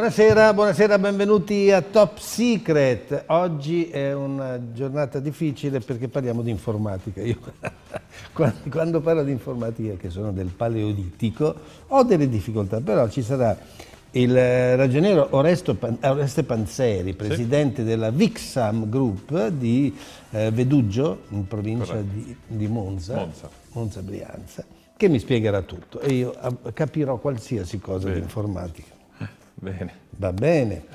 Buonasera, buonasera, benvenuti a Top Secret. Oggi è una giornata difficile perché parliamo di informatica. Io quando parlo di informatica, che sono del paleolitico, ho delle difficoltà, però ci sarà il ragioniero Oresto Pan eh, Oreste Panzeri, presidente sì. della Vixam Group di eh, Veduggio, in provincia di, di, Monza, Monza, Monza che mi spiegherà tutto e io eh, capirò qualsiasi cosa Bene. di informatica. Bene. Va bene.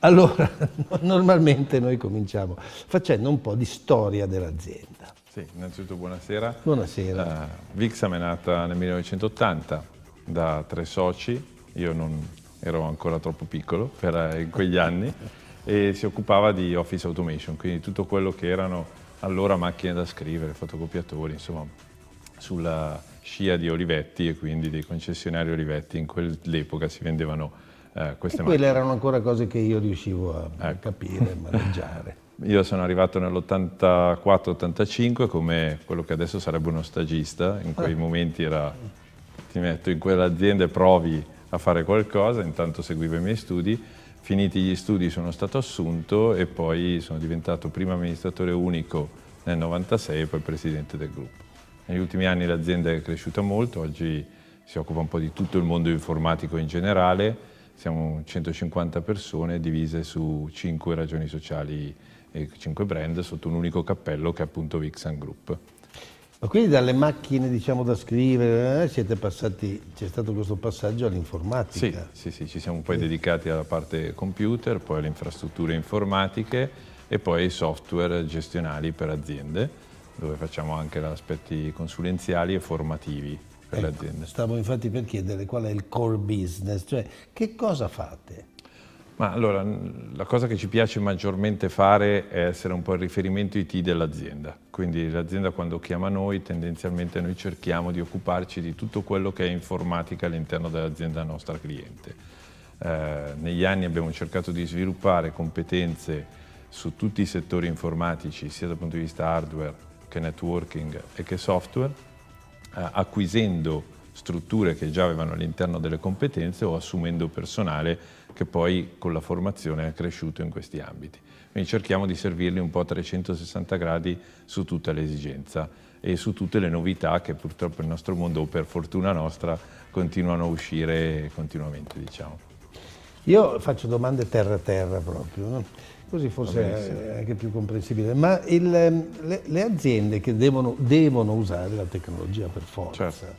Allora, normalmente noi cominciamo facendo un po' di storia dell'azienda. Sì, innanzitutto buonasera. Buonasera. Uh, Vixam è nata nel 1980 da tre soci, io non ero ancora troppo piccolo per eh, in quegli anni, e si occupava di office automation, quindi tutto quello che erano allora macchine da scrivere, fotocopiatori, insomma, sulla scia di Olivetti e quindi dei concessionari Olivetti, in quell'epoca si vendevano eh, queste e quelle macchine. erano ancora cose che io riuscivo a ecco. capire, maneggiare. Io sono arrivato nell'84-85 come quello che adesso sarebbe uno stagista, in quei eh. momenti era ti metto in quell'azienda e provi a fare qualcosa, intanto seguivo i miei studi, finiti gli studi sono stato assunto e poi sono diventato prima amministratore unico nel 96 e poi presidente del gruppo. Negli ultimi anni l'azienda è cresciuta molto, oggi si occupa un po' di tutto il mondo informatico in generale, siamo 150 persone divise su 5 ragioni sociali e 5 brand sotto un unico cappello che è appunto Vixen Group. Ma quindi dalle macchine diciamo, da scrivere eh, siete passati, c'è stato questo passaggio all'informatica? Sì, sì, sì, ci siamo poi sì. dedicati alla parte computer, poi alle infrastrutture informatiche e poi ai software gestionali per aziende, dove facciamo anche aspetti consulenziali e formativi per ecco, l'azienda. Stavo infatti per chiedere qual è il core business, cioè che cosa fate? Ma allora, la cosa che ci piace maggiormente fare è essere un po' il riferimento IT dell'azienda. Quindi l'azienda quando chiama noi, tendenzialmente noi cerchiamo di occuparci di tutto quello che è informatica all'interno dell'azienda nostra cliente. Eh, negli anni abbiamo cercato di sviluppare competenze su tutti i settori informatici, sia dal punto di vista hardware che networking e che software, eh, acquisendo strutture che già avevano all'interno delle competenze o assumendo personale che poi con la formazione è cresciuto in questi ambiti. Quindi cerchiamo di servirli un po' a 360 gradi su tutta l'esigenza e su tutte le novità che purtroppo il nostro mondo, o per fortuna nostra, continuano a uscire continuamente. Diciamo. Io faccio domande terra-terra a proprio. No? Così forse è anche più comprensibile. Ma il, ehm, le, le, aziende che devono, devono, usare la tecnologia per forza, certo.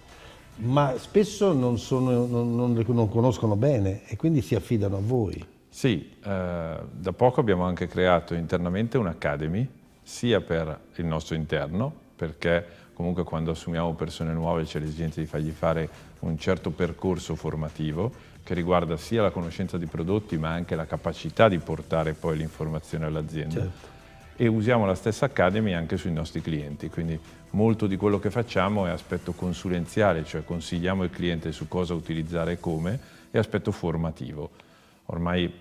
ma spesso non, sono, non, non, non, conoscono bene e quindi si affidano a voi. Sì, eh, da poco abbiamo anche creato internamente un'academy, sia per il nostro interno, perché comunque quando assumiamo persone nuove c'è l'esigenza di fargli fare un certo percorso formativo, che riguarda sia la conoscenza di prodotti ma anche la capacità di portare poi l'informazione all'azienda. Certo. E usiamo la stessa Academy anche sui nostri clienti, quindi molto di quello che facciamo è aspetto consulenziale, cioè consigliamo il cliente su cosa utilizzare e come, e aspetto formativo. Ormai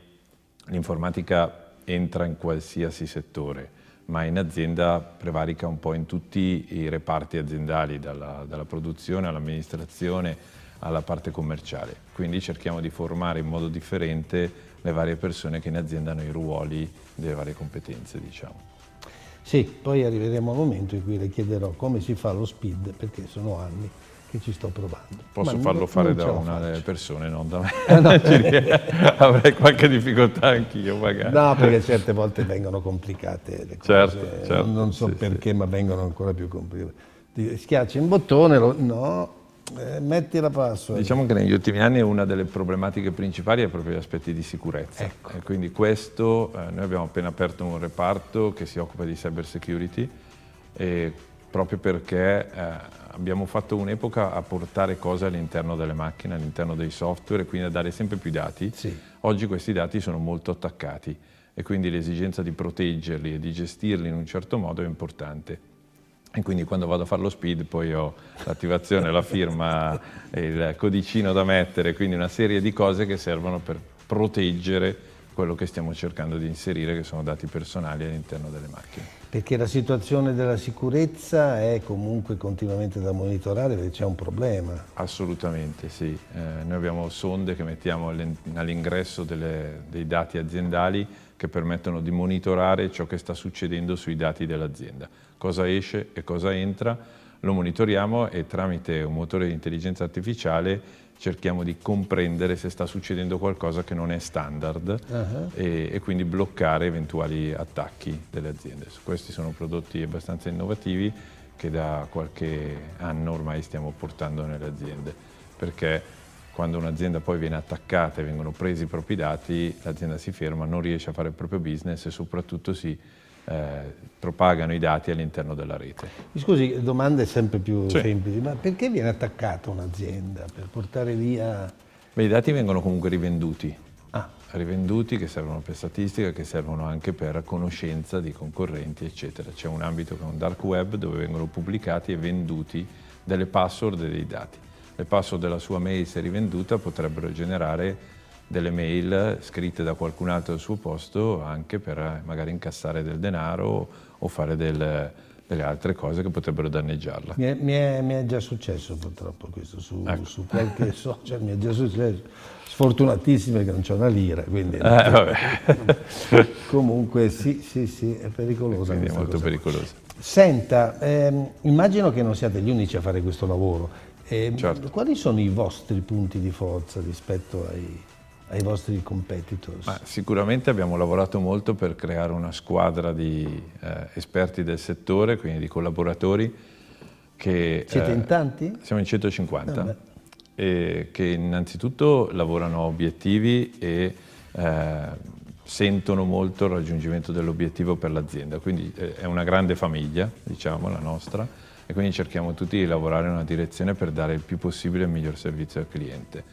l'informatica entra in qualsiasi settore, ma in azienda prevarica un po' in tutti i reparti aziendali, dalla, dalla produzione all'amministrazione alla parte commerciale quindi cerchiamo di formare in modo differente le varie persone che in azienda hanno i ruoli delle varie competenze, diciamo. Sì, poi arriveremo al momento in cui le chiederò come si fa lo speed, perché sono anni che ci sto provando. Posso Ma farlo fare da una delle persone, non da me. Eh no. Avrei qualche difficoltà anch'io magari. No, perché certe volte vengono complicate le cose. Certo, certo non so sì, perché, sì. ma vengono ancora più complicate. Schiacci un bottone, lo... no, eh, metti la password. Diciamo che negli ultimi anni una delle problematiche principali è proprio gli aspetti di sicurezza. Ecco. E quindi questo, eh, noi abbiamo appena aperto un reparto che si occupa di cyber security e proprio perché eh, abbiamo fatto un'epoca a portare cose all'interno delle macchine, all'interno dei software e quindi a dare sempre più dati. Sì. Oggi questi dati sono molto attaccati e quindi l'esigenza di proteggerli e di gestirli in un certo modo è importante e quindi quando vado a fare lo speed poi ho l'attivazione, la firma, il codicino da mettere, quindi una serie di cose che servono per proteggere quello che stiamo cercando di inserire, che sono dati personali all'interno delle macchine. Perché la situazione della sicurezza è comunque continuamente da monitorare perché c'è un problema. Assolutamente sì, eh, noi abbiamo sonde che mettiamo all'ingresso dei dati aziendali che permettono di monitorare ciò che sta succedendo sui dati dell'azienda cosa esce e cosa entra, lo monitoriamo e tramite un motore di intelligenza artificiale cerchiamo di comprendere se sta succedendo qualcosa che non è standard uh -huh. e, e, quindi bloccare eventuali attacchi delle aziende. Questi sono prodotti abbastanza innovativi che da qualche anno ormai stiamo portando nelle aziende, perché quando un'azienda poi viene attaccata e vengono presi i propri dati, l'azienda si ferma, non riesce a fare il proprio business e soprattutto si eh, propagano i dati all'interno della rete. Mi scusi, domande sempre più sì. semplici, ma perché viene attaccata un'azienda per portare via... Beh, i dati vengono comunque rivenduti, ah. rivenduti che servono per statistica, che servono anche per conoscenza di concorrenti, eccetera. C'è un ambito che è un dark web dove vengono pubblicati e venduti delle password e dei dati. Le password della sua mail, se rivenduta, potrebbero generare delle mail scritte da qualcun altro al suo posto anche per eh, magari incassare del denaro o fare del, delle altre cose che potrebbero danneggiarla. Mi è, mi è, mi è già successo purtroppo questo, su, ecco. su qualche social mi è già successo. Sfortunatissime che non c'è una lira, quindi... Eh, comunque sì, sì, sì, è pericolosa. Quindi è molto cosa. pericolosa. Senta, ehm, immagino che non siate gli unici a fare questo lavoro. Eh, certo. Quali sono i vostri punti di forza rispetto ai, ai vostri competitors? Ma sicuramente abbiamo lavorato molto per creare una squadra di eh, esperti del settore, quindi di collaboratori. Che, Siete in eh, tanti? Siamo in 150, ah, che innanzitutto lavorano a obiettivi e eh, sentono molto il raggiungimento dell'obiettivo per l'azienda, quindi eh, è una grande famiglia, diciamo, la nostra, e quindi cerchiamo tutti di lavorare in una direzione per dare il più possibile il miglior servizio al cliente.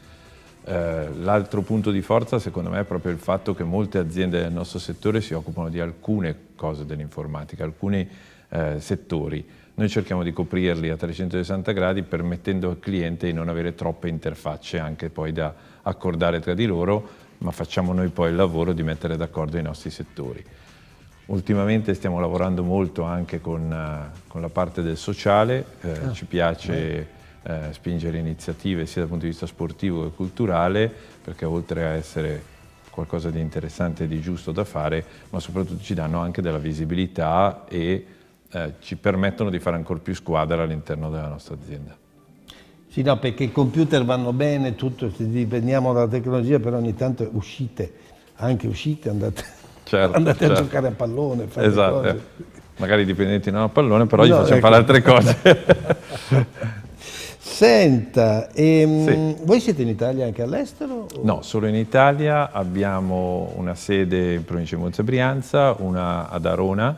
Eh, l'altro punto di forza secondo me è proprio il fatto che molte aziende del nostro settore si occupano di alcune cose dell'informatica, alcuni eh, settori. Noi cerchiamo di coprirli a 360 gradi permettendo al cliente di non avere troppe interfacce anche poi da accordare tra di loro, ma facciamo noi poi il lavoro di mettere d'accordo i nostri settori. Ultimamente stiamo lavorando molto anche con, eh, con la parte del sociale, eh, ah, ci piace... Beh eh, spingere iniziative sia dal punto di vista sportivo che culturale, perché oltre a essere qualcosa di interessante e di giusto da fare, ma soprattutto ci danno anche della visibilità e eh, ci permettono di fare ancora più squadra all'interno della nostra azienda. Sì, no, perché i computer vanno bene, tutto, dipendiamo dalla tecnologia, però ogni tanto uscite, anche uscite, andate, certo, andate certo. a giocare a pallone, fate esatto. cose. Magari i dipendenti non a pallone, però no, gli facciamo ecco. fare altre cose. Senta, ehm, sì. voi siete in Italia anche all'estero? No, solo in Italia, abbiamo una sede in provincia di Monza Brianza, una ad Arona,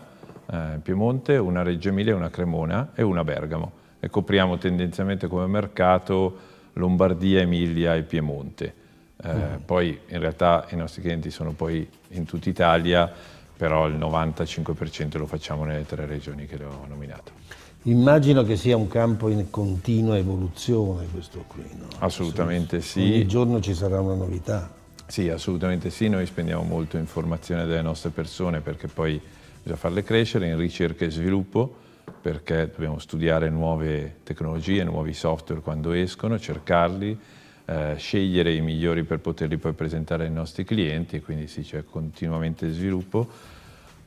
eh, in Piemonte, una a Reggio Emilia, una a Cremona e una a Bergamo. E copriamo tendenzialmente come mercato Lombardia, Emilia e Piemonte. Eh, mm. Poi in realtà i nostri clienti sono poi in tutta Italia, però il 95% lo facciamo nelle tre regioni che le ho nominato. Immagino che sia un campo in continua evoluzione questo qui, no? Assolutamente sì. Ogni giorno ci sarà una novità. Sì, assolutamente sì, noi spendiamo molto in formazione delle nostre persone perché poi bisogna farle crescere in ricerca e sviluppo perché dobbiamo studiare nuove tecnologie, nuovi software quando escono, cercarli, eh, scegliere i migliori per poterli poi presentare ai nostri clienti, quindi sì, c'è continuamente sviluppo.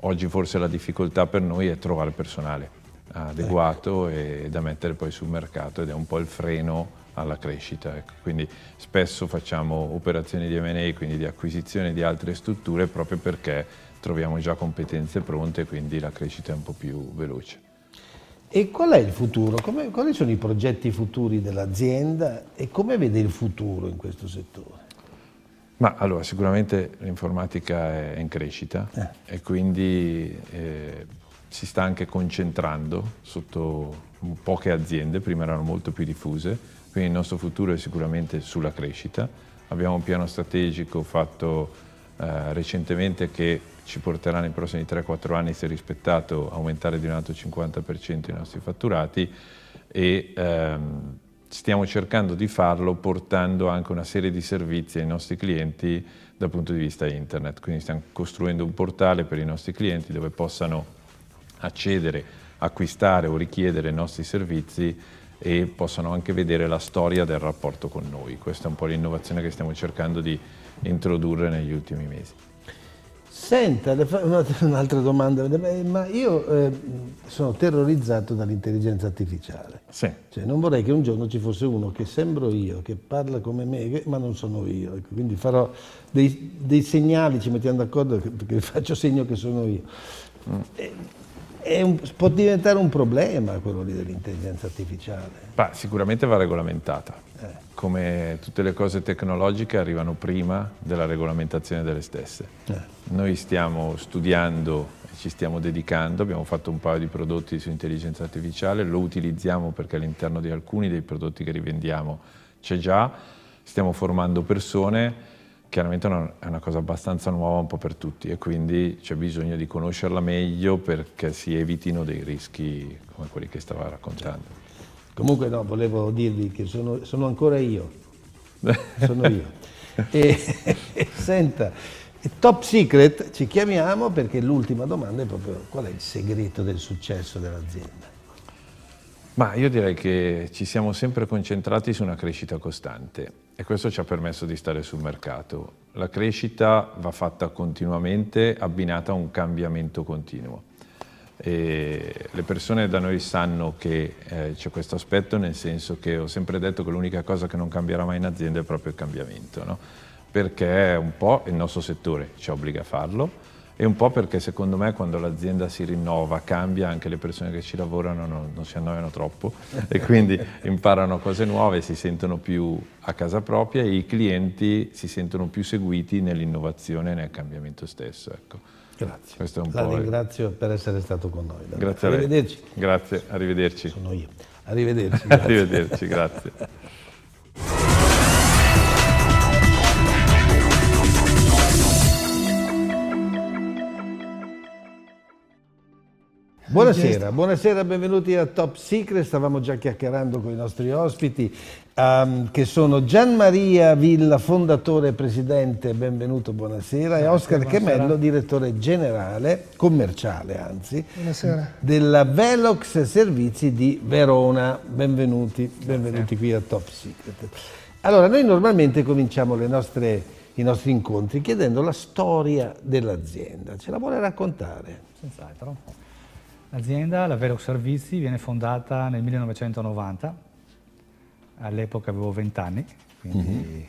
Oggi forse la difficoltà per noi è trovare personale adeguato ecco. e da mettere poi sul mercato ed è un po' il freno alla crescita. Ecco. Quindi spesso facciamo operazioni di M&A, quindi di acquisizione di altre strutture proprio perché troviamo già competenze pronte, e quindi la crescita è un po' più veloce. E qual è il futuro? Come, quali sono i progetti futuri dell'azienda e come vede il futuro in questo settore? Ma allora, sicuramente l'informatica è in crescita eh. e quindi eh, si sta anche concentrando sotto poche aziende, prima erano molto più diffuse, quindi il nostro futuro è sicuramente sulla crescita. Abbiamo un piano strategico fatto eh, recentemente che ci porterà nei prossimi 3-4 anni, se rispettato, a aumentare di un altro 50% i nostri fatturati e ehm, stiamo cercando di farlo portando anche una serie di servizi ai nostri clienti dal punto di vista internet. Quindi stiamo costruendo un portale per i nostri clienti dove possano accedere, acquistare o richiedere i nostri servizi e possano anche vedere la storia del rapporto con noi. Questa è un po' l'innovazione che stiamo cercando di introdurre negli ultimi mesi. Senta, un'altra domanda, ma io eh, sono terrorizzato dall'intelligenza artificiale. Sì. Cioè, non vorrei che un giorno ci fosse uno che sembro io, che parla come me, ma non sono io. Ecco, quindi farò dei, dei, segnali, ci mettiamo d'accordo, perché faccio segno che sono io. Mm. Eh, un, può diventare un problema quello lì dell'intelligenza artificiale. Bah, sicuramente va regolamentata. Eh. Come tutte le cose tecnologiche arrivano prima della regolamentazione delle stesse. Eh. Noi stiamo studiando e ci stiamo dedicando, abbiamo fatto un paio di prodotti su intelligenza artificiale, lo utilizziamo perché all'interno di alcuni dei prodotti che rivendiamo c'è già, stiamo formando persone chiaramente è una cosa abbastanza nuova un po' per tutti e quindi c'è bisogno di conoscerla meglio perché si evitino dei rischi come quelli che stava raccontando. Comunque no, volevo dirvi che sono, sono ancora io, sono io. e, e, senta, top secret ci chiamiamo perché l'ultima domanda è proprio qual è il segreto del successo dell'azienda? Ma io direi che ci siamo sempre concentrati su una crescita costante e questo ci ha permesso di stare sul mercato. La crescita va fatta continuamente abbinata a un cambiamento continuo. E le persone da noi sanno che eh, c'è questo aspetto, nel senso che ho sempre detto che l'unica cosa che non cambierà mai in azienda è proprio il cambiamento, no? perché un po' il nostro settore ci obbliga a farlo, e un po' perché secondo me quando l'azienda si rinnova, cambia, anche le persone che ci lavorano non, non si annoiano troppo e quindi imparano cose nuove, si sentono più a casa propria e i clienti si sentono più seguiti nell'innovazione e nel cambiamento stesso. Ecco. Grazie. Questo è un La po ringrazio il... per essere stato con noi. Davvero. Grazie a lei. Arrivederci. Grazie, arrivederci. Sono io. Arrivederci. Grazie. arrivederci, grazie. Buonasera, buonasera, benvenuti a Top Secret, stavamo già chiacchierando con i nostri ospiti um, che sono Gian Maria Villa, fondatore e presidente, benvenuto, buonasera, e Oscar buonasera. Chemello, direttore generale, commerciale anzi, buonasera. della Velox Servizi di Verona, benvenuti, benvenuti qui a Top Secret. Allora, noi normalmente cominciamo le nostre i nostri incontri chiedendo la storia dell'azienda. Ce la vuole raccontare? Senz'altro. L'azienda, la Vero Servizi, viene fondata nel 1990, all'epoca avevo 20 anni, quindi mm -hmm.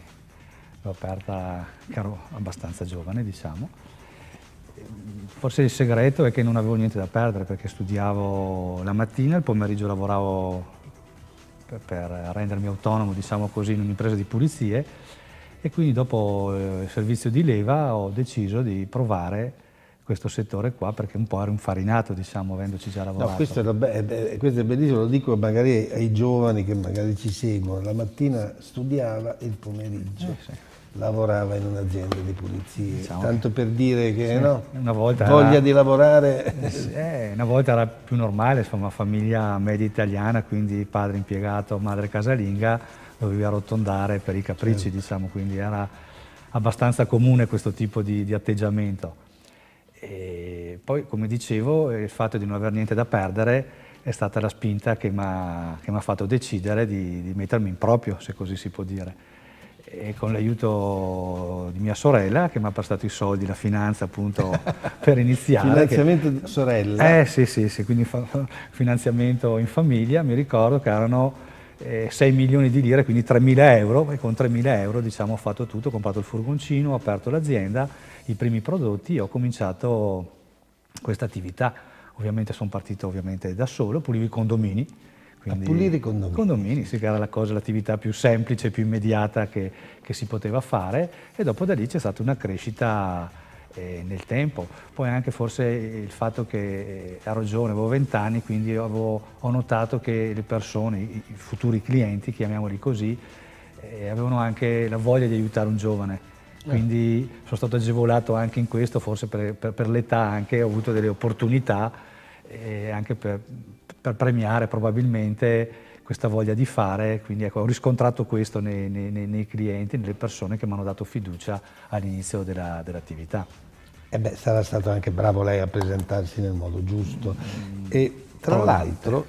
l'ho aperta ero abbastanza giovane, diciamo. Forse il segreto è che non avevo niente da perdere perché studiavo la mattina, il pomeriggio lavoravo per, per rendermi autonomo, diciamo così, in un'impresa di pulizie e quindi dopo eh, il servizio di leva ho deciso di provare questo settore qua perché un po' era infarinato, diciamo, avendoci già lavorato. No, questo, è, questo è bellissimo, lo dico magari ai giovani che magari ci seguono, la mattina studiava e il pomeriggio. Eh, sì lavorava in un'azienda di pulizie, diciamo tanto per dire che sì, no, una volta voglia era, di lavorare. Eh, eh, una volta era più normale, insomma, famiglia media italiana, quindi padre impiegato, madre casalinga, dovevi arrotondare per i capricci, certo. diciamo, quindi era abbastanza comune questo tipo di, di atteggiamento. E poi, come dicevo, il fatto di non aver niente da perdere è stata la spinta che mi ha fatto decidere di, di, mettermi in proprio, se così si può dire. E con l'aiuto di mia sorella, che mi ha prestato i soldi, la finanza appunto per iniziare. finanziamento che, sorella? Eh sì, sì, sì quindi fa, finanziamento in famiglia. Mi ricordo che erano eh, 6 milioni di lire, quindi 3 mila euro, e con 3 mila euro diciamo, ho fatto tutto, ho comprato il furgoncino, ho aperto l'azienda i primi prodotti, e ho cominciato questa attività. Ovviamente sono partito ovviamente da solo, pulivo i condomini. Quindi, A pulire i condomini? Condomini, sì, che era la cosa, l'attività più semplice, più immediata che, che, si poteva fare e dopo da lì c'è stata una crescita eh, nel tempo. Poi anche forse il fatto che eh, ero giovane, avevo 20 anni, quindi avevo, ho notato che le persone, i, i futuri clienti, chiamiamoli così, eh, avevano anche la voglia di aiutare un giovane quindi eh. sono stato agevolato anche in questo, forse per, per, per l'età anche, ho avuto delle opportunità eh, anche per, per, premiare probabilmente questa voglia di fare, quindi ecco, ho riscontrato questo nei, nei, nei, clienti, nelle persone che mi hanno dato fiducia all'inizio dell'attività. e beh, sarà stato anche bravo lei a presentarsi nel modo giusto. Mm, e tra l'altro,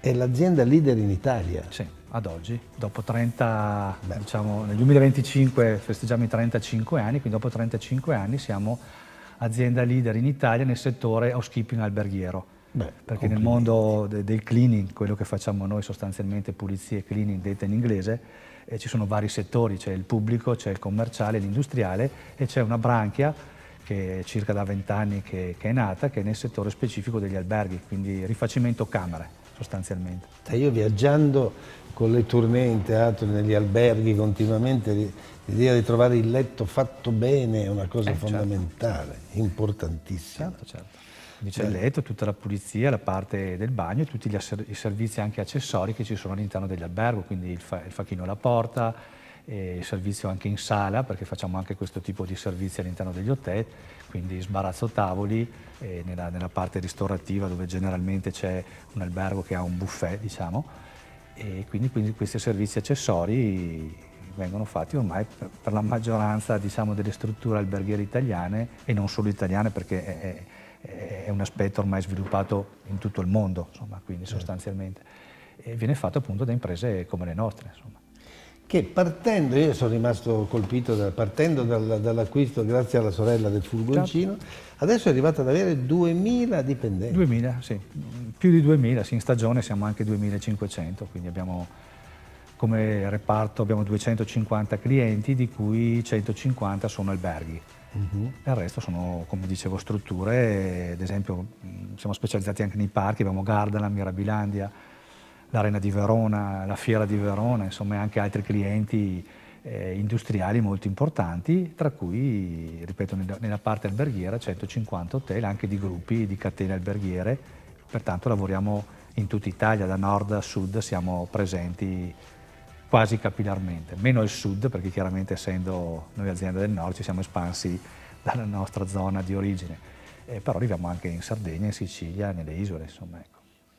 è l'azienda leader in Italia. Sì ad oggi, dopo 30, Beh. diciamo, nel 2025 festeggiamo i 35 anni, quindi dopo 35 anni siamo azienda leader in Italia nel settore housekeeping alberghiero. Beh, perché nel mondo de del cleaning, quello che facciamo noi sostanzialmente, pulizie, e cleaning, detta in inglese, eh, ci sono vari settori, c'è il pubblico, c'è il commerciale, l'industriale e c'è una branchia che è circa da vent'anni che, che è nata, che è nel settore specifico degli alberghi, quindi rifacimento camere sostanzialmente. Io viaggiando con le tournée in teatro, negli alberghi continuamente, l'idea di trovare il letto fatto bene è una cosa eh, certo. fondamentale, certo. importantissima. Certo, certo. c'è il letto, tutta la pulizia, la parte del bagno e tutti i servizi anche accessori che ci sono all'interno dell'albergo, quindi il, fa il facchino alla porta, eh, il servizio anche in sala, perché facciamo anche questo tipo di servizi all'interno degli hotel, quindi sbarazzo tavoli eh, nella, nella parte ristorativa dove generalmente c'è un albergo che ha un buffet, diciamo, e quindi, quindi, questi servizi accessori vengono fatti ormai per, per la maggioranza diciamo, delle strutture alberghiere italiane e non solo italiane perché è, è, è un aspetto ormai sviluppato in tutto il mondo, insomma, quindi certo. sostanzialmente. E viene fatto appunto da imprese come le nostre. Insomma che partendo, io sono rimasto colpito da, partendo dal, dall'acquisto grazie alla sorella del Fulgoncino, certo. adesso è arrivato ad avere 2.000 dipendenti. 2.000, sì, più di 2.000, sì, in stagione siamo anche 2.500, quindi abbiamo come reparto abbiamo 250 clienti di cui 150 sono alberghi. Uh -huh. Il resto sono, come dicevo, strutture, ad esempio siamo specializzati anche nei parchi, abbiamo Gardana, Mirabilandia, l'Arena di Verona, la Fiera di Verona, insomma anche altri clienti eh, industriali molto importanti, tra cui, ripeto, nella parte alberghiera 150 hotel, anche di gruppi, di catene alberghiere, pertanto lavoriamo in tutta Italia, da nord a sud siamo presenti quasi capillarmente, meno al sud perché chiaramente essendo noi azienda del nord ci siamo espansi dalla nostra zona di origine, eh, però arriviamo anche in Sardegna, in Sicilia, nelle isole insomma. Ecco.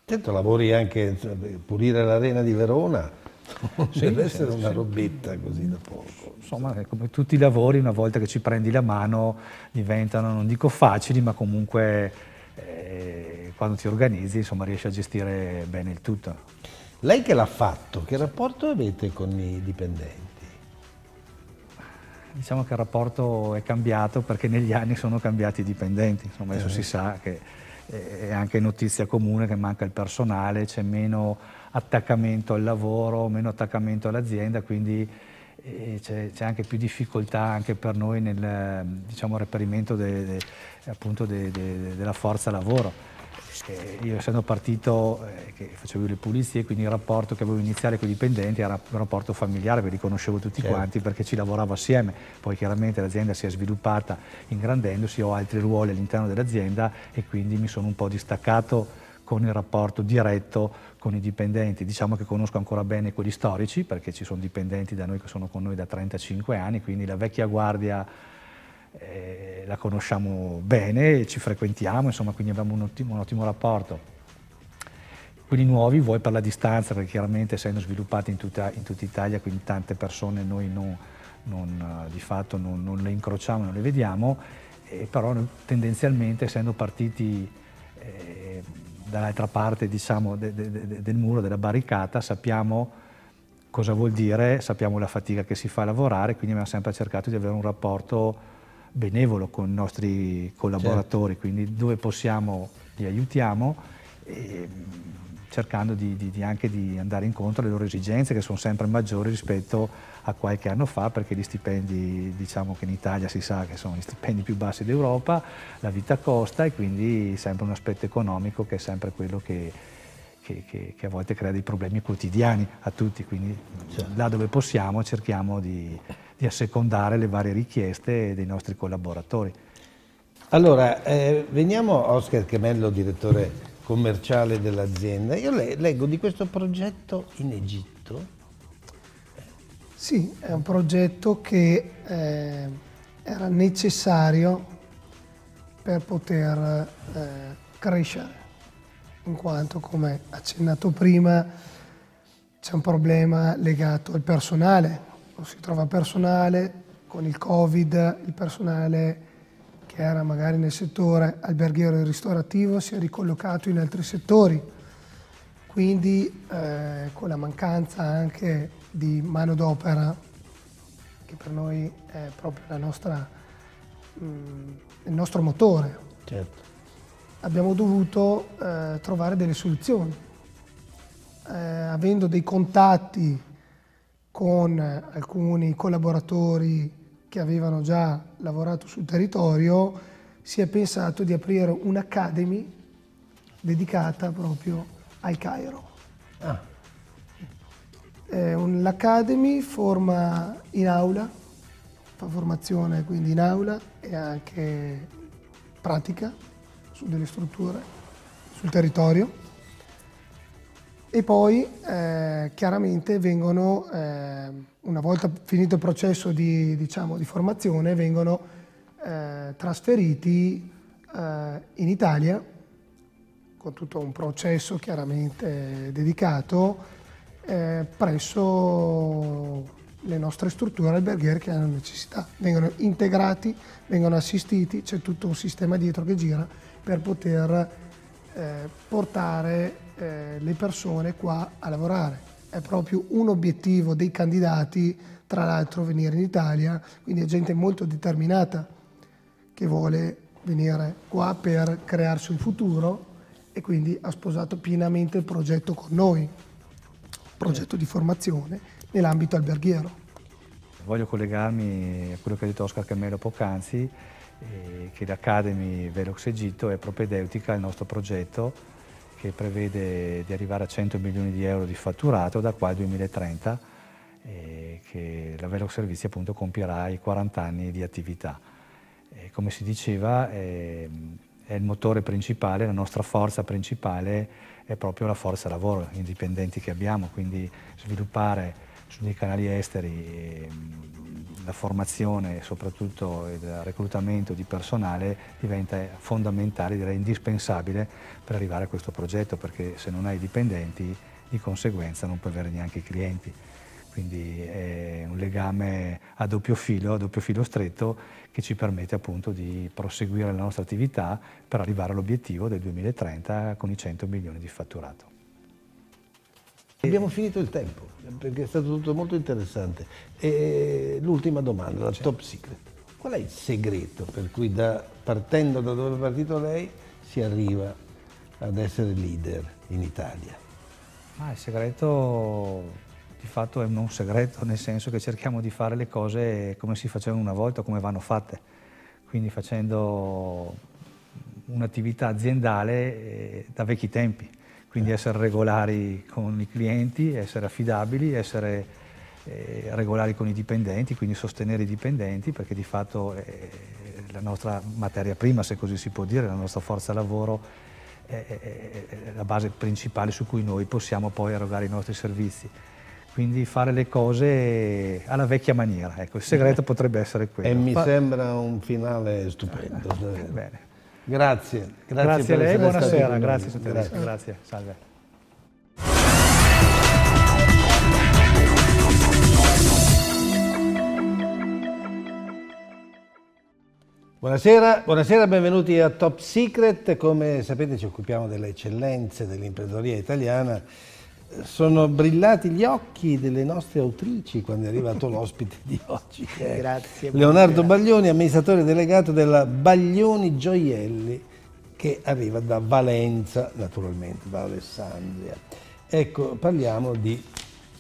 Certo, lavori anche per pulire l'arena di Verona, sì, deve essere una robetta così da poco. Insomma, come tutti i lavori, una volta che ci prendi la mano, diventano, non dico facili, ma comunque eh, quando ti organizzi, insomma, riesci a gestire bene il tutto. Lei che l'ha fatto, che rapporto avete con i dipendenti? Diciamo che il rapporto è cambiato perché negli anni sono cambiati i dipendenti, insomma, adesso eh. si sa che è anche notizia comune che manca il personale, c'è meno attaccamento al lavoro, meno attaccamento all'azienda, quindi eh, c'è, anche più difficoltà anche per noi nel diciamo, reperimento de, de, appunto de, della forza lavoro io essendo partito eh, che facevo le pulizie, quindi il rapporto che avevo iniziale con i dipendenti era un rapporto familiare, vi riconoscevo tutti certo. quanti perché ci lavoravo assieme, poi chiaramente l'azienda si è sviluppata ingrandendosi, ho altri ruoli all'interno dell'azienda e quindi mi sono un po' distaccato con il rapporto diretto con i dipendenti. Diciamo che conosco ancora bene quelli storici perché ci sono dipendenti da noi che sono con noi da 35 anni, quindi la vecchia guardia eh, la conosciamo bene, ci frequentiamo, insomma, quindi abbiamo un ottimo, un ottimo rapporto. Quelli nuovi vuoi per la distanza, perché chiaramente essendo sviluppati in tutta, in tutta Italia, quindi tante persone noi non, non, eh, di fatto non, non, le incrociamo, non le vediamo, eh, però tendenzialmente essendo partiti eh, dall'altra parte diciamo, de, de, de, del muro, della barricata, sappiamo cosa vuol dire, sappiamo la fatica che si fa a lavorare, quindi abbiamo sempre cercato di avere un rapporto benevolo con i nostri collaboratori, certo. quindi dove possiamo li aiutiamo, cercando di, di, di anche di andare incontro alle loro esigenze che sono sempre maggiori rispetto a qualche anno fa perché gli stipendi diciamo che in Italia si sa che sono gli stipendi più bassi d'Europa, la vita costa e quindi sempre un aspetto economico che è sempre quello che, che, che, che a volte crea dei problemi quotidiani a tutti, quindi certo. là dove possiamo cerchiamo di, di assecondare le varie richieste dei nostri collaboratori. Allora, eh, veniamo a Oscar Chemello, direttore commerciale dell'azienda. Io le, leggo di questo progetto in Egitto. Sì, è un progetto che eh, era necessario per poter eh, crescere, in quanto, come accennato prima, c'è un problema legato al personale si trova personale con il Covid, il personale che era magari nel settore alberghiero e ristorativo si è ricollocato in altri settori, quindi eh, con la mancanza anche di manodopera, che per noi è proprio nostra, mh, mm, il nostro motore, certo. abbiamo dovuto eh, trovare delle soluzioni. Eh, avendo dei contatti con alcuni collaboratori che avevano già lavorato sul territorio, si è pensato di aprire un'academy dedicata proprio al Cairo. Ah. L'Academy forma in aula, fa formazione quindi in aula e anche pratica su delle strutture, sul territorio e poi eh, chiaramente vengono, eh, una volta finito il processo di, diciamo, di formazione, vengono eh, trasferiti eh, in Italia con tutto un processo chiaramente dedicato eh, presso le nostre strutture alberghiere che hanno necessità. Vengono integrati, vengono assistiti, c'è tutto un sistema dietro che gira per poter eh, portare eh, le persone qua a lavorare. È proprio un obiettivo dei candidati, tra l'altro, venire in Italia, quindi è gente molto determinata che vuole venire qua per crearsi un futuro e quindi ha sposato pienamente il progetto con noi, progetto di formazione nell'ambito alberghiero. Voglio collegarmi a quello che ha detto Oscar Cammello poc'anzi, eh, che l'Academy Velox Egitto è propedeutica al nostro progetto che prevede di arrivare a 100 milioni di euro di fatturato da qua al 2030 e eh, che la Velox Servizi appunto compierà i 40 anni di attività. E come si diceva è, eh, è il motore principale, la nostra forza principale è proprio la forza lavoro, indipendenti che abbiamo, quindi sviluppare sui canali esteri ehm, la formazione e soprattutto il reclutamento di personale diventa fondamentale, direi indispensabile per arrivare a questo progetto perché se non hai dipendenti di conseguenza non puoi avere neanche i clienti. Quindi è un legame a doppio filo, a doppio filo stretto, che ci permette appunto di proseguire la nostra attività per arrivare all'obiettivo del 2030 con i 100 milioni di fatturato. Abbiamo finito il tempo, perché è stato tutto molto interessante. E eh, l'ultima domanda, la top secret. Qual è il segreto per cui da, partendo da dove è partito lei si arriva ad essere leader in Italia? Ah, il segreto di fatto è un segreto, nel senso che cerchiamo di fare le cose come si facevano una volta, come vanno fatte. Quindi facendo un'attività aziendale eh, da vecchi tempi quindi essere regolari con i clienti, essere affidabili, essere eh, regolari con i dipendenti, quindi sostenere i dipendenti perché di fatto è eh, la nostra materia prima, se così si può dire, la nostra forza lavoro è, la base principale su cui noi possiamo poi erogare i nostri servizi quindi fare le cose alla vecchia maniera, ecco, il segreto potrebbe essere quello. E mi sembra un finale stupendo. bene. Grazie, grazie, grazie a lei, buonasera, grazie, grazie. grazie, grazie, salve. Buonasera, buonasera, benvenuti a Top Secret, come sapete ci occupiamo delle eccellenze dell'imprenditoria italiana sono brillati gli occhi delle nostre autrici quando è arrivato l'ospite di oggi. Eh. Grazie. Leonardo grazie. Baglioni, amministratore delegato della Baglioni Gioielli, che arriva da Valenza, naturalmente, da Alessandria. Ecco, parliamo di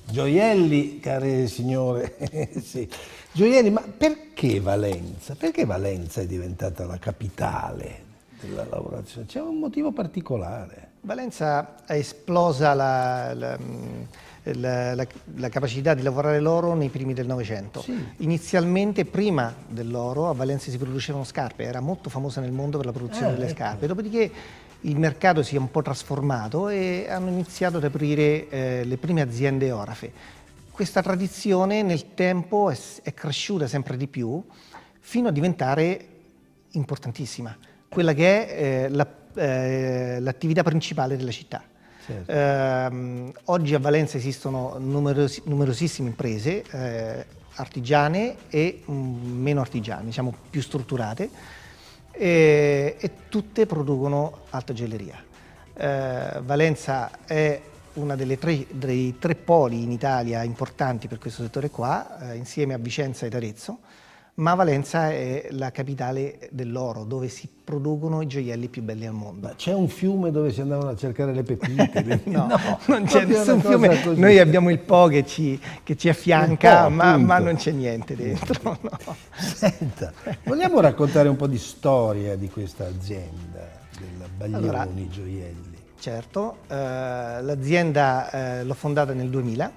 gioielli, care signore. sì. Gioielli, ma perché Valenza? Perché Valenza è diventata la capitale della lavorazione, c'è un motivo particolare. Valenza ha esplosa la, mm, la, la, la, capacità di lavorare l'oro nei primi del Novecento. Sì. Inizialmente, prima dell'oro, a Valenza si producevano scarpe, era molto famosa nel mondo per la produzione eh, delle ecco. scarpe, dopodiché il mercato si è un po' trasformato e hanno iniziato ad aprire eh, le prime aziende orafe. Questa tradizione nel tempo è, è cresciuta sempre di più fino a diventare importantissima quella che è eh, l'attività la, eh, principale della città. Certo. Eh, oggi a Valenza esistono numerosi, numerosissime imprese, eh, artigiane e mh, mm, meno artigiane, diciamo più strutturate, e tutte producono alta gioielleria. Eh, Valenza è uno dei tre poli in Italia importanti per questo settore qua, eh, insieme a Vicenza ed Arezzo ma Valenza è la capitale dell'oro, dove si producono i gioielli più belli al mondo. Ma c'è un fiume dove si andavano a cercare le pepite? no, no, non c'è nessun fiume. Così. Noi abbiamo il Po che ci, che ci affianca, ma, ma, non c'è niente dentro. No. Senta, vogliamo raccontare un po' di storia di questa azienda, della Baglioni allora, Gioielli? Certo, eh, l'azienda eh, l'ho fondata nel 2000,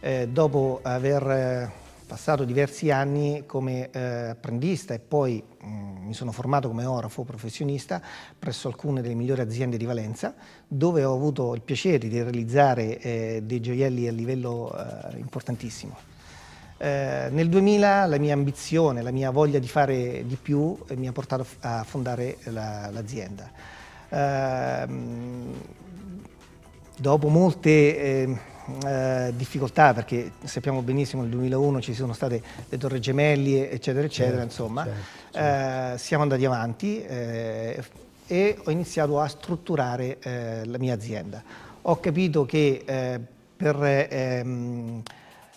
eh, dopo aver eh, passato diversi anni come eh, apprendista e poi mh, mm, mi sono formato come orafo professionista presso alcune delle migliori aziende di Valenza, dove ho avuto il piacere di realizzare eh, dei gioielli a livello eh, importantissimo. Eh, nel 2000 la mia ambizione, la mia voglia di fare di più eh, mi ha portato a fondare l'azienda. La, ehm, dopo molte ehm, eh, difficoltà perché sappiamo benissimo nel 2001 ci sono state le torre gemelli eccetera eccetera certo, insomma certo, eh, certo. Eh, siamo andati avanti eh, e ho iniziato a strutturare eh, la mia azienda ho capito che eh, per ehm,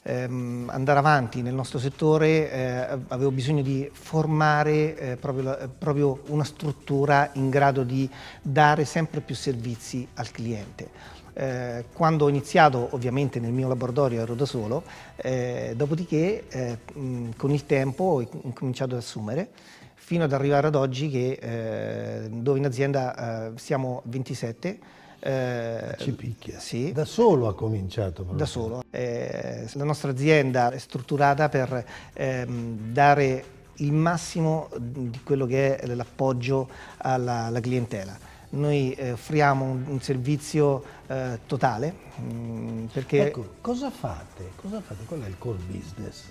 ehm, andare avanti nel nostro settore avevo bisogno di formare proprio, proprio una struttura in grado di dare sempre più servizi al cliente eh, quando ho iniziato ovviamente nel mio laboratorio ero da solo, eh, dopodiché eh, mh, con il tempo ho cominciato ad assumere fino ad arrivare ad oggi che, eh, dove in azienda eh, siamo 27. Eh, Ci picchia. Sì. Da solo ha cominciato. Proprio. Da solo. la nostra azienda è strutturata per ehm, dare il massimo di quello che è l'appoggio alla, alla clientela noi eh, offriamo un, servizio eh, totale. Mm, perché... Ecco, cosa fate? cosa fate? Qual è il core business?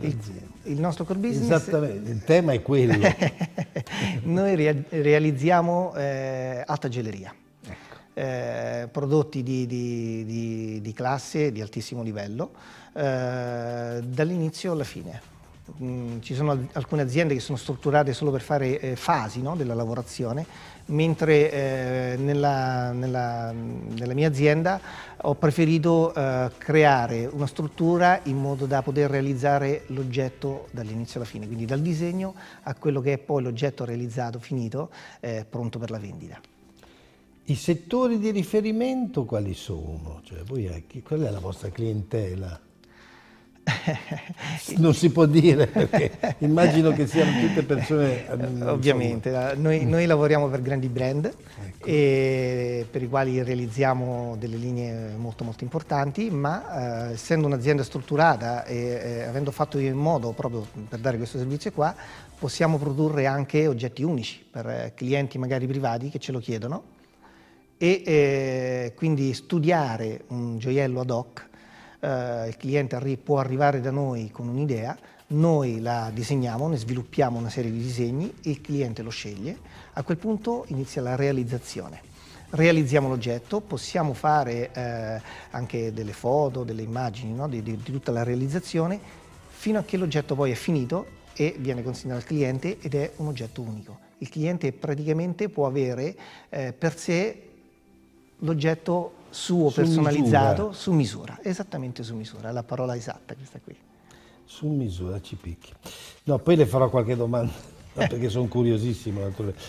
Il, il, nostro core business... Esattamente, il tema è quello. noi re realizziamo eh, alta geleria. Ecco. Eh, prodotti di, di, di, di, classe di altissimo livello eh, dall'inizio alla fine. Mm, ci sono alcune aziende che sono strutturate solo per fare eh, fasi no, della lavorazione mentre eh, nella, nella, nella, mia azienda ho preferito eh, creare una struttura in modo da poter realizzare l'oggetto dall'inizio alla fine, quindi dal disegno a quello che è poi l'oggetto realizzato, finito, eh, pronto per la vendita. I settori di riferimento quali sono? Cioè, voi, eh, qual è la vostra clientela? non si può dire perché immagino che siano tutte persone eh, eh, ovviamente noi, mm. noi, lavoriamo per grandi brand ecco. per i quali realizziamo delle linee molto molto importanti ma eh, essendo un'azienda strutturata e eh, avendo fatto io in modo proprio per dare questo servizio qua possiamo produrre anche oggetti unici per eh, clienti magari privati che ce lo chiedono e eh, quindi studiare un gioiello ad hoc eh, il cliente arri può arrivare da noi con un'idea, noi la disegniamo, ne sviluppiamo una serie di disegni, il cliente lo sceglie, a quel punto inizia la realizzazione. Realizziamo l'oggetto, possiamo fare eh, anche delle foto, delle immagini no? di, di, di tutta la realizzazione, fino a che l'oggetto poi è finito e viene consegnato al cliente ed è un oggetto unico. Il cliente praticamente può avere eh, per sé l'oggetto suo, su personalizzato, misura. su misura, esattamente su misura, è la parola esatta questa qui. Su misura ci picchi. No, poi le farò qualche domanda, perché sono curiosissimo.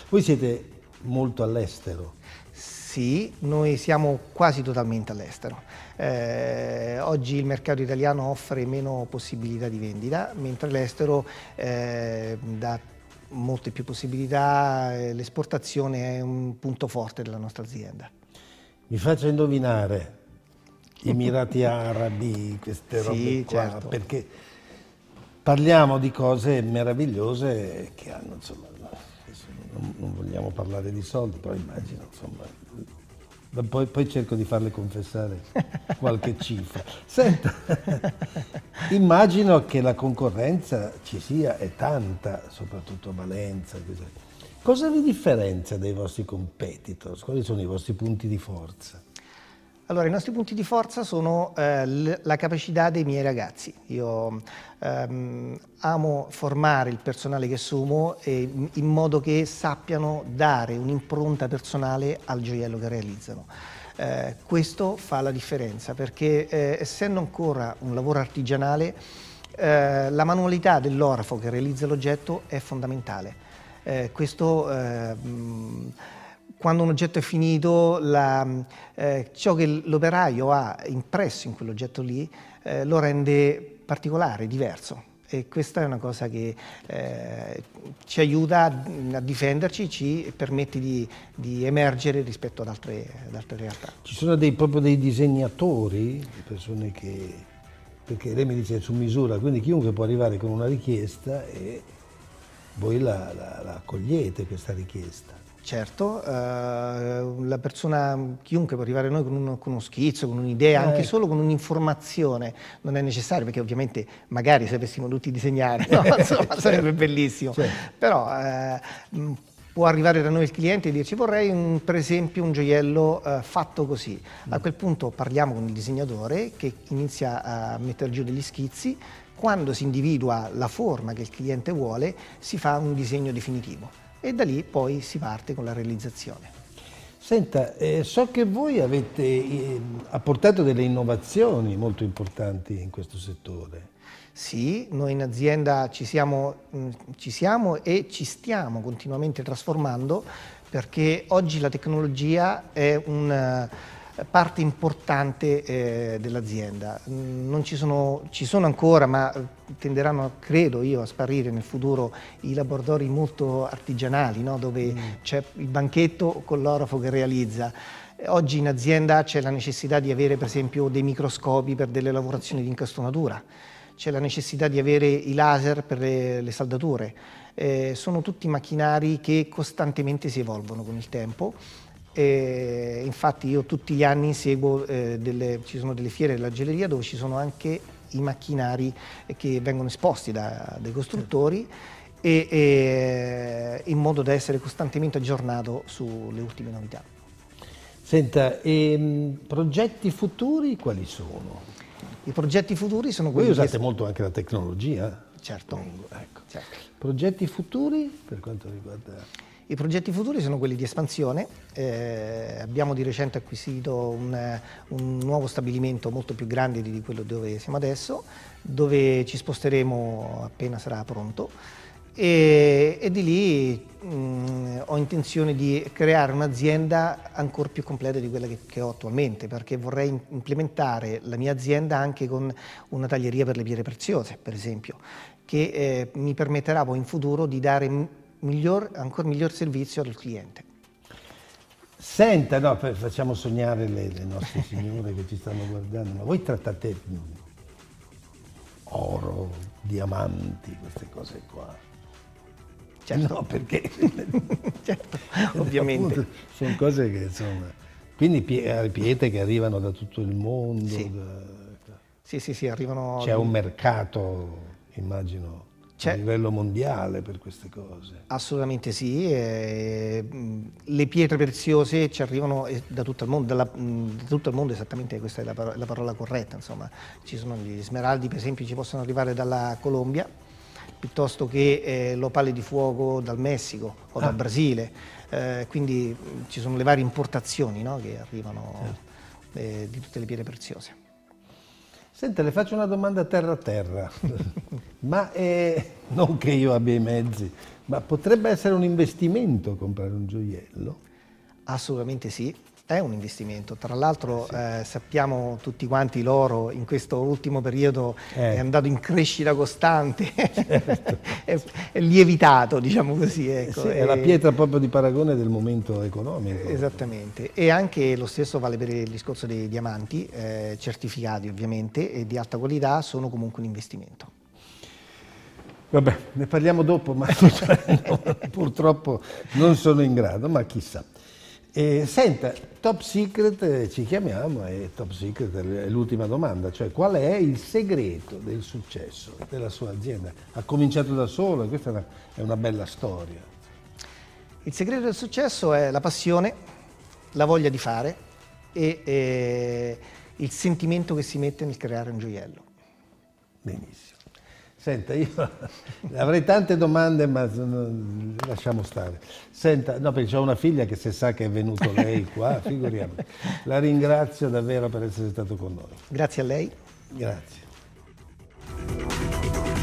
Voi siete molto all'estero. Sì, noi siamo quasi totalmente all'estero. Eh, oggi il mercato italiano offre meno possibilità di vendita, mentre l'estero eh, dà molte più possibilità, eh, l'esportazione è un punto forte della nostra azienda mi faccia indovinare Emirati Arabi, queste robe qua, certo. perché parliamo di cose meravigliose che hanno, insomma, non, non vogliamo parlare di soldi, però immagino, insomma, poi, poi, cerco di farle confessare qualche cifra. Senta, immagino che la concorrenza ci sia e tanta, soprattutto a Valenza. Così. Cosa vi differenzia dai vostri competitors? Quali sono i vostri punti di forza? Allora, i nostri punti di forza sono eh, la capacità dei miei ragazzi. Io ehm, amo formare il personale che assumo eh, mm, in modo che sappiano dare un'impronta personale al gioiello che realizzano. Eh, questo fa la differenza perché eh, essendo ancora un lavoro artigianale, eh, la manualità dell'orafo che realizza l'oggetto è fondamentale eh, questo, eh, mm, quando un oggetto è finito, la, eh, ciò che l'operaio ha impresso in quell'oggetto lì eh, lo rende particolare, diverso. E questa è una cosa che eh, ci aiuta a difenderci, ci permette di, di emergere rispetto ad altre, ad altre, realtà. Ci sono dei, proprio dei disegnatori, persone che perché lei mi dice su misura, quindi chiunque può arrivare con una richiesta e voi la, la, la accogliete questa richiesta? Certo, eh, la persona, chiunque può arrivare a noi con uno, con uno schizzo, con un'idea, eh. anche solo con un'informazione, non è necessario perché ovviamente magari se avessimo tutti disegnare, no? Insomma, certo. sarebbe bellissimo, certo. però eh, può arrivare da noi il cliente e dirci vorrei un, per esempio un gioiello eh, fatto così, mm. a quel punto parliamo con il disegnatore che inizia a mettere giù degli schizzi, quando si individua la forma che il cliente vuole, si fa un disegno definitivo e da lì poi si parte con la realizzazione. Senta, eh, so che voi avete eh, apportato delle innovazioni molto importanti in questo settore. Sì, noi in azienda ci siamo, mh, mm, ci siamo e ci stiamo continuamente trasformando perché oggi la tecnologia è un parte importante eh, dell'azienda. Ci, ci sono, ancora, ma eh, tenderanno, credo io, a sparire nel futuro i laboratori molto artigianali, no? dove mm. c'è il banchetto con l'orafo che realizza. Oggi in azienda c'è la necessità di avere per esempio dei microscopi per delle lavorazioni di incastonatura, c'è la necessità di avere i laser per le, le saldature. Eh, sono tutti macchinari che costantemente si evolvono con il tempo e infatti io tutti gli anni seguo, eh, delle, ci sono delle fiere della geleria dove ci sono anche i macchinari che vengono esposti da, dai costruttori e, e, eh, in modo da essere costantemente aggiornato sulle ultime novità. Senta, e, ehm, progetti futuri quali sono? I progetti futuri sono quelli Voi usate che... molto anche la tecnologia? Eh? Certo. Ecco. certo. Progetti futuri per quanto riguarda... I progetti futuri sono quelli di espansione, eh, abbiamo di recente acquisito un, un, nuovo stabilimento molto più grande di quello dove siamo adesso, dove ci sposteremo appena sarà pronto e, e di lì mh, mm, ho intenzione di creare un'azienda ancora più completa di quella che, che ho attualmente perché vorrei implementare la mia azienda anche con una taglieria per le pietre preziose per esempio che eh, mi permetterà poi in futuro di dare miglior, ancora miglior servizio al cliente. Senta, no, facciamo sognare le, le nostre signore che ci stanno guardando, ma voi trattate oro, diamanti, queste cose qua. Certo. No, perché... certo, ovviamente. sono cose che, insomma... Quindi eh, pietre che arrivano da tutto il mondo. Sì, da... sì, sì, sì, arrivano... C'è un mercato, immagino a livello mondiale per queste cose. Assolutamente sì, le pietre preziose ci arrivano eh, da tutto il mondo, da tutto il mondo esattamente questa è la parola, corretta, insomma. ci sono gli smeraldi per esempio ci possono arrivare dalla Colombia piuttosto che eh, l'opale di fuoco dal Messico o ah. dal Brasile, eh, quindi ci sono le varie importazioni no, che arrivano certo. di tutte le pietre preziose. Senta, le faccio una domanda terra a terra, ma eh, non che io abbia i mezzi, ma potrebbe essere un investimento comprare un gioiello? Assolutamente sì, è un investimento. Tra l'altro eh, sì. eh, sappiamo tutti quanti l'oro in questo ultimo periodo eh. è andato in crescita costante, certo. è, è, lievitato diciamo così. Ecco. Sì, è e... la pietra proprio di paragone del momento economico. Esattamente e anche lo stesso vale per il discorso dei diamanti eh, certificati ovviamente e di alta qualità sono comunque un investimento. Vabbè, ne parliamo dopo, ma purtroppo non sono in grado, ma chissà. E, senta, top secret eh, ci chiamiamo e top secret è l'ultima domanda, cioè qual è il segreto del successo della sua azienda? Ha cominciato da solo e questa è una, è una bella storia. Il segreto del successo è la passione, la voglia di fare e, e eh, il sentimento che si mette nel creare un gioiello. Benissimo. Senta, io avrei tante domande, ma lasciamo stare. Senta, no, perché ho una figlia che se sa che è venuto lei qua, figuriamoci. La ringrazio davvero per essere stato con noi. Grazie a lei. Grazie.